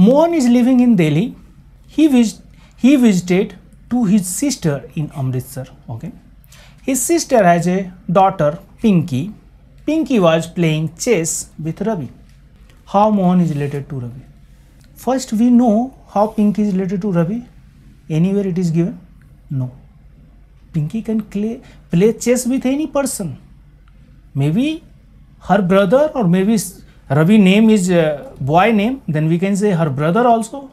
Mohan is living in Delhi. He, vis he visited to his sister in Amritsar. Okay. His sister has a daughter, Pinky. Pinky was playing chess with Ravi. How Mohan is related to Ravi? First, we know how Pinky is related to Ravi. Anywhere it is given? No. Pinky can play, play chess with any person. Maybe her brother or maybe Ravi name is uh, boy name, then we can say her brother also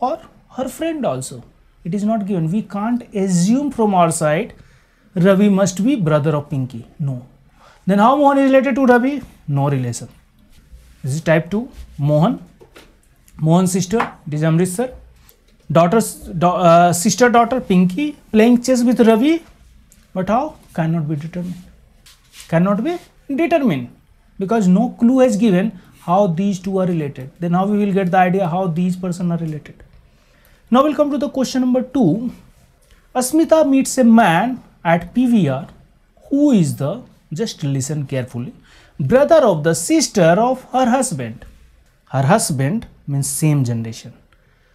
or her friend also. It is not given. We can't assume from our side Ravi must be brother of Pinky. No. Then how Mohan is related to Ravi? No relation. This is type 2. Mohan. Mohan's sister, it is Amritsar. Daughter, da uh, sister daughter Pinky playing chess with Ravi. But how? Cannot be determined. Cannot be determined. because no clue is given how these two are related. Then now we will get the idea how these person are related. Now we'll come to the question number two. Asmita meets a man at PVR who is the, just listen carefully, brother of the sister of her husband. Her husband means same generation.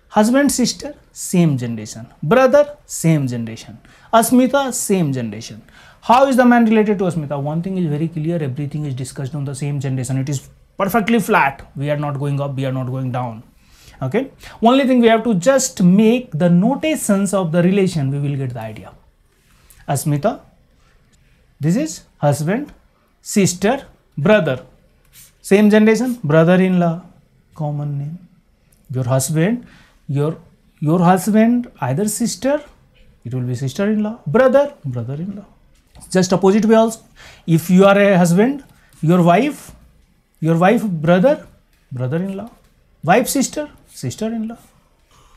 Husband, sister, same generation. Brother, same generation. Asmita, same generation. How is the man related to Asmita? One thing is very clear, everything is discussed on the same generation. It is perfectly flat. We are not going up, we are not going down. Okay. Only thing we have to just make the notations of the relation, we will get the idea. Asmita, uh, this is husband, sister, brother. Same generation, brother-in-law, common name. Your husband, your your husband, either sister, it will be sister-in-law, brother, brother-in-law just opposite way also if you are a husband your wife your wife brother brother-in-law wife sister sister-in-law